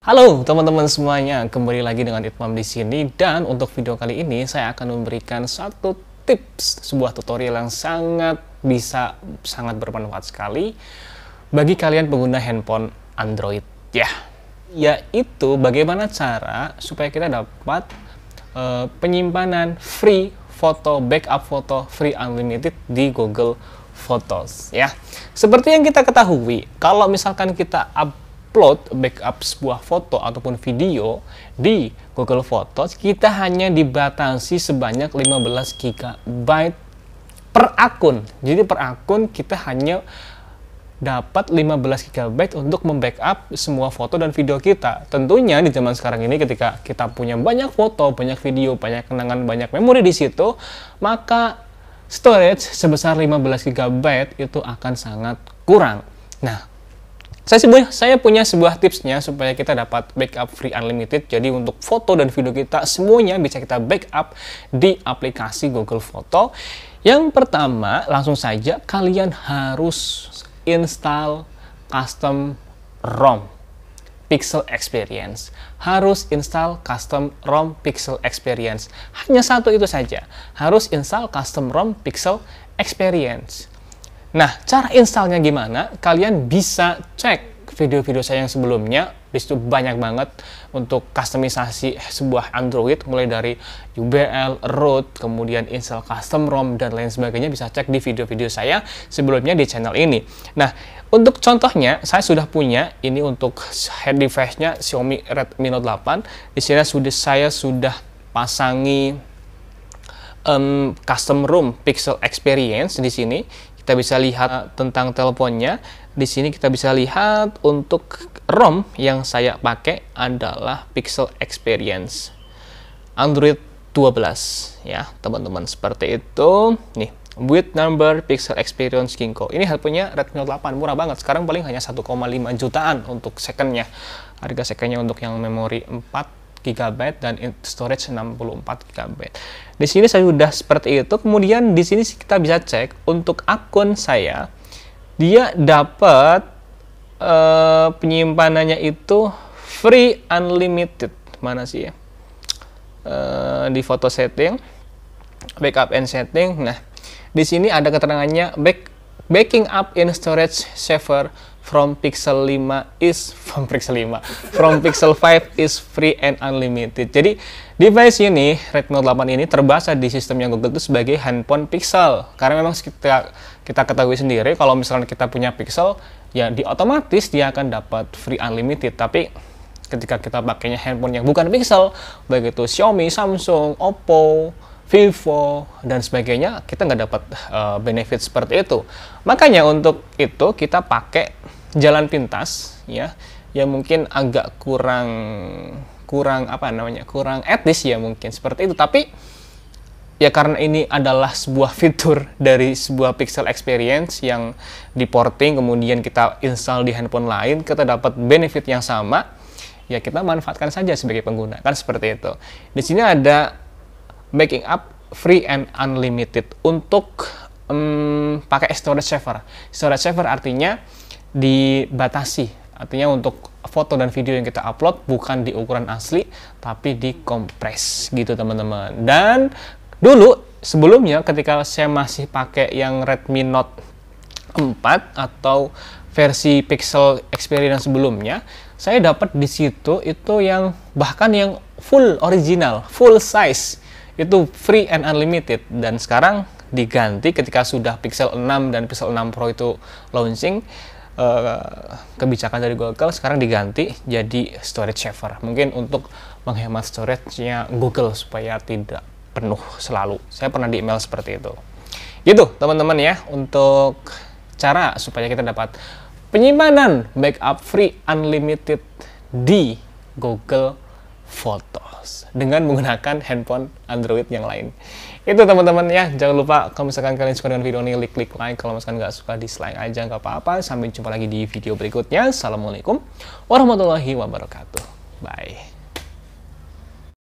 Halo teman-teman semuanya, kembali lagi dengan Itmam di sini dan untuk video kali ini saya akan memberikan satu tips sebuah tutorial yang sangat bisa sangat bermanfaat sekali bagi kalian pengguna handphone Android ya. Yaitu bagaimana cara supaya kita dapat uh, penyimpanan free foto, backup foto free unlimited di Google Photos ya. Seperti yang kita ketahui, kalau misalkan kita update upload backup sebuah foto ataupun video di Google Photos, kita hanya dibatasi sebanyak 15 GB per akun. Jadi per akun kita hanya dapat 15 GB untuk membackup semua foto dan video kita. Tentunya di zaman sekarang ini ketika kita punya banyak foto, banyak video, banyak kenangan, banyak memori di situ, maka storage sebesar 15 GB itu akan sangat kurang. Nah, saya, sebuah, saya punya sebuah tipsnya supaya kita dapat backup free unlimited. Jadi untuk foto dan video kita semuanya bisa kita backup di aplikasi Google Foto. Yang pertama, langsung saja kalian harus install custom ROM Pixel Experience. Harus install custom ROM Pixel Experience. Hanya satu itu saja. Harus install custom ROM Pixel Experience. Nah, cara installnya gimana? Kalian bisa cek video-video saya yang sebelumnya. Di situ banyak banget untuk customisasi sebuah Android mulai dari UBL, root, kemudian install custom ROM dan lain sebagainya bisa cek di video-video saya sebelumnya di channel ini. Nah, untuk contohnya saya sudah punya ini untuk head device-nya Xiaomi Redmi Note 8. Di sini sudah saya sudah pasangi um, custom rom pixel experience di sini kita bisa lihat tentang teleponnya. Di sini kita bisa lihat untuk ROM yang saya pakai adalah Pixel Experience Android 12 ya, teman-teman. Seperti itu. Nih, with number Pixel Experience kingko Ini handphonenya Redmi Note 8, murah banget. Sekarang paling hanya 1,5 jutaan untuk secondnya. Harga secondnya untuk yang memori 4 GB dan storage 64 GB. Di sini saya sudah seperti itu. Kemudian di sini kita bisa cek untuk akun saya dia dapat uh, penyimpanannya itu free unlimited. Mana sih ya? Uh, di foto setting backup and setting. Nah, di sini ada keterangannya back backing up in storage server from Pixel 5 is from Pixel 5 from Pixel 5 is free and unlimited jadi device ini Redmi Note 8 ini terbaca di sistemnya Google itu sebagai handphone Pixel karena memang kita kita ketahui sendiri kalau misalnya kita punya Pixel ya di otomatis dia akan dapat free unlimited tapi ketika kita pakainya handphone yang bukan Pixel baik itu Xiaomi, Samsung, Oppo, Vivo dan sebagainya kita nggak dapat uh, benefit seperti itu makanya untuk itu kita pakai jalan pintas ya yang mungkin agak kurang kurang apa namanya kurang etis ya mungkin seperti itu tapi ya karena ini adalah sebuah fitur dari sebuah pixel experience yang di porting kemudian kita install di handphone lain kita dapat benefit yang sama ya kita manfaatkan saja sebagai pengguna kan seperti itu di sini ada making up free and unlimited untuk um, pakai storage server storage server artinya dibatasi artinya untuk foto dan video yang kita upload bukan di ukuran asli tapi di kompres gitu teman-teman dan dulu sebelumnya ketika saya masih pakai yang Redmi Note 4 atau versi Pixel Experience sebelumnya saya dapat di situ itu yang bahkan yang full original full size itu free and unlimited dan sekarang diganti ketika sudah Pixel 6 dan Pixel 6 Pro itu launching Eh, kebijakan dari Google sekarang diganti jadi storage saver. Mungkin untuk menghemat storage-nya Google supaya tidak penuh selalu. Saya pernah di email seperti itu. Gitu teman-teman ya untuk cara supaya kita dapat penyimpanan backup free unlimited di Google Foto. Windows dengan menggunakan handphone Android yang lain. Itu teman-teman ya, jangan lupa kalau misalkan kalian suka dengan video ini, klik klik like. Kalau misalkan nggak suka, dislike aja nggak apa-apa. Sampai jumpa lagi di video berikutnya. Assalamualaikum warahmatullahi wabarakatuh. Bye.